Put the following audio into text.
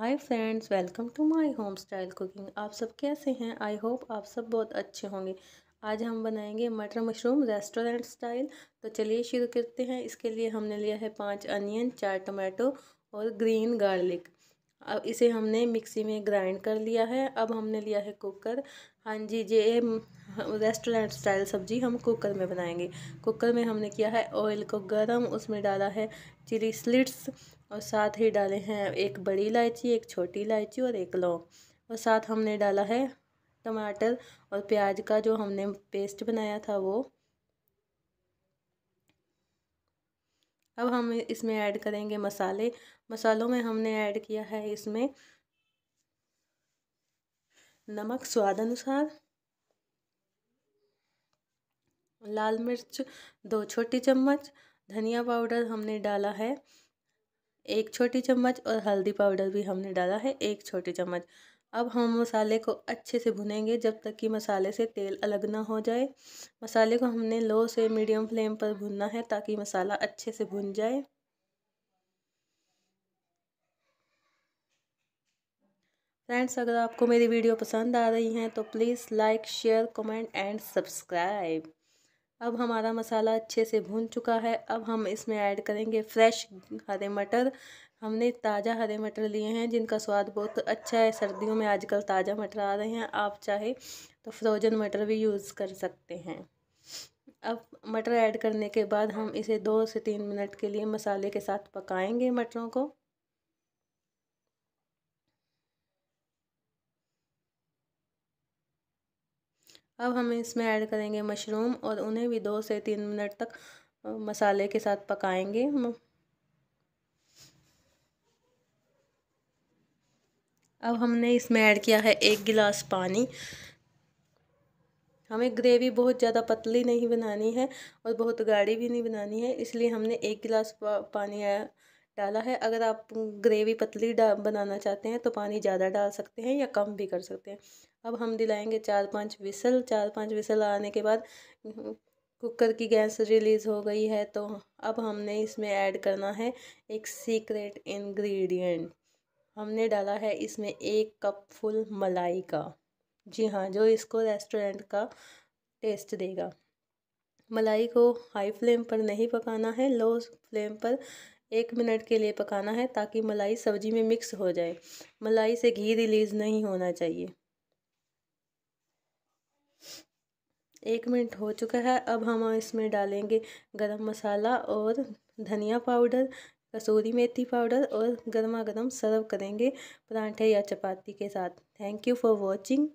hi friends welcome to my home style cooking आप सब कैसे हैं आई होप आप सब बहुत अच्छे होंगे आज हम बनाएंगे मटर मशरूम रेस्टोरेंट स्टाइल तो चलिए शुरू करते हैं इसके लिए हमने लिया है पांच अनियन चार टमाटो और ग्रीन गार्लिक अब इसे हमने मिक्सी में ग्राइंड कर लिया है अब हमने लिया है कुकर हाँ जी ये रेस्टोरेंट स्टाइल सब्ज़ी हम कुकर में बनाएंगे कुकर में हमने किया है ऑयल को गर्म उसमें डाला है चिली स्लिट्स और साथ ही डाले हैं एक बड़ी इलायची एक छोटी इलायची और एक लौंग और साथ हमने डाला है टमाटर और प्याज का जो हमने पेस्ट बनाया था वो अब हम इसमें ऐड करेंगे मसाले मसालों में हमने ऐड किया है इसमें नमक स्वाद अनुसार लाल मिर्च दो छोटी चम्मच धनिया पाउडर हमने डाला है एक छोटी चम्मच और हल्दी पाउडर भी हमने डाला है एक छोटी चम्मच अब हम मसाले को अच्छे से भुनेंगे जब तक कि मसाले से तेल अलग ना हो जाए मसाले को हमने लो से मीडियम फ्लेम पर भुनना है ताकि मसाला अच्छे से भुन जाए फ्रेंड्स अगर आपको मेरी वीडियो पसंद आ रही हैं तो please like share comment and subscribe अब हमारा मसाला अच्छे से भून चुका है अब हम इसमें ऐड करेंगे फ्रेश हरे मटर हमने ताज़ा हरे मटर लिए हैं जिनका स्वाद बहुत अच्छा है सर्दियों में आजकल ताज़ा मटर आ रहे हैं आप चाहे तो फ्रोजन मटर भी यूज़ कर सकते हैं अब मटर ऐड करने के बाद हम इसे दो से तीन मिनट के लिए मसाले के साथ पकाएंगे मटरों को अब हम इसमें ऐड करेंगे मशरूम और उन्हें भी दो से तीन मिनट तक मसाले के साथ पकाएंगे अब हमने इसमें ऐड किया है एक गिलास पानी हमें ग्रेवी बहुत ज़्यादा पतली नहीं बनानी है और बहुत गाढ़ी भी नहीं बनानी है इसलिए हमने एक गिलास पानी डाला है अगर आप ग्रेवी पतली बनाना चाहते हैं तो पानी ज़्यादा डाल सकते हैं या कम भी कर सकते हैं अब हम दिलाएंगे चार पांच विसल चार पांच विसल आने के बाद हम्म, कुकर की गैस रिलीज़ हो गई है तो अब हमने इसमें ऐड करना है एक सीक्रेट इंग्रेडिएंट हमने डाला है इसमें एक कप फुल मलाई का जी हाँ जो इसको रेस्टोरेंट का टेस्ट देगा मलाई को हाई फ्लेम पर नहीं पकाना है लो फ्लेम पर एक मिनट के लिए पकाना है ताकि मलाई सब्जी में मिक्स हो जाए मलाई से घी रिलीज़ नहीं होना चाहिए एक मिनट हो चुका है अब हम इसमें डालेंगे गरम मसाला और धनिया पाउडर कसूरी मेथी पाउडर और गर्मा गर्म सर्व करेंगे परांठे या चपाती के साथ थैंक यू फॉर वॉचिंग